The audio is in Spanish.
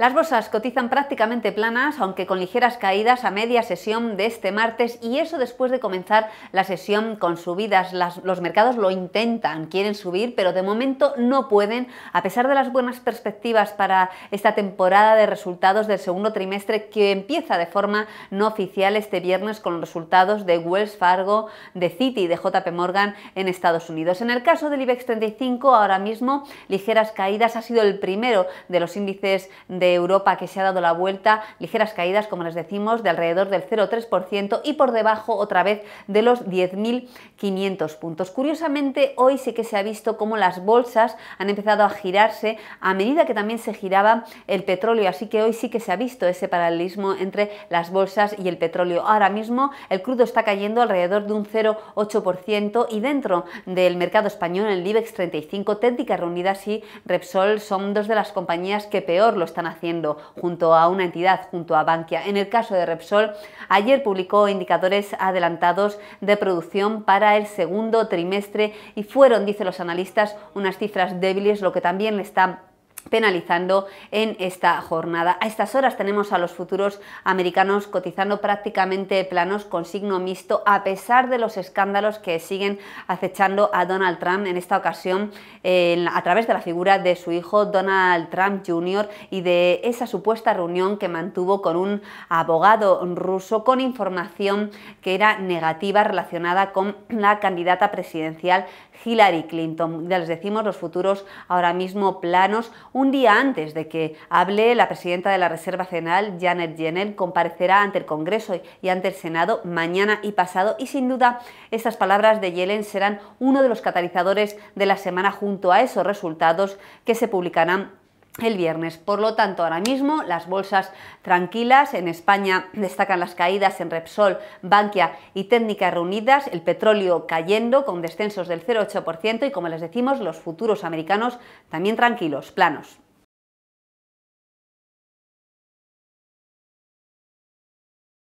Las bolsas cotizan prácticamente planas, aunque con ligeras caídas a media sesión de este martes y eso después de comenzar la sesión con subidas. los mercados lo intentan, quieren subir, pero de momento no pueden, a pesar de las buenas perspectivas para esta temporada de resultados del segundo trimestre que empieza de forma no oficial este viernes con los resultados de Wells Fargo, de Citi y de JP Morgan en Estados Unidos. En el caso del IBEX 35, ahora mismo ligeras caídas ha sido el primero de los índices de Europa que se ha dado la vuelta, ligeras caídas, como les decimos, de alrededor del 0,3% y por debajo otra vez de los 10.500 puntos. Curiosamente, hoy sí que se ha visto cómo las bolsas han empezado a girarse a medida que también se giraba el petróleo, así que hoy sí que se ha visto ese paralelismo entre las bolsas y el petróleo. Ahora mismo el crudo está cayendo alrededor de un 0,8% y dentro del mercado español, el IBEX 35, Técnicas Reunidas y Repsol son dos de las compañías que peor lo están haciendo junto a una entidad, junto a Bankia. En el caso de Repsol, ayer publicó indicadores adelantados de producción para el segundo trimestre y fueron, dicen los analistas, unas cifras débiles, lo que también le está penalizando en esta jornada. A estas horas tenemos a los futuros americanos cotizando prácticamente planos con signo mixto a pesar de los escándalos que siguen acechando a Donald Trump en esta ocasión a través de la figura de su hijo Donald Trump Jr. y de esa supuesta reunión que mantuvo con un abogado ruso con información que era negativa relacionada con la candidata presidencial Hillary Clinton. Ya les decimos los futuros ahora mismo planos un día antes de que hable, la presidenta de la Reserva Federal, Janet Yellen, comparecerá ante el Congreso y ante el Senado mañana y pasado y sin duda estas palabras de Yellen serán uno de los catalizadores de la semana junto a esos resultados que se publicarán el viernes. Por lo tanto, ahora mismo las bolsas tranquilas, en España destacan las caídas en Repsol, Bankia y Técnicas Reunidas, el petróleo cayendo con descensos del 0,8% y como les decimos, los futuros americanos también tranquilos, planos.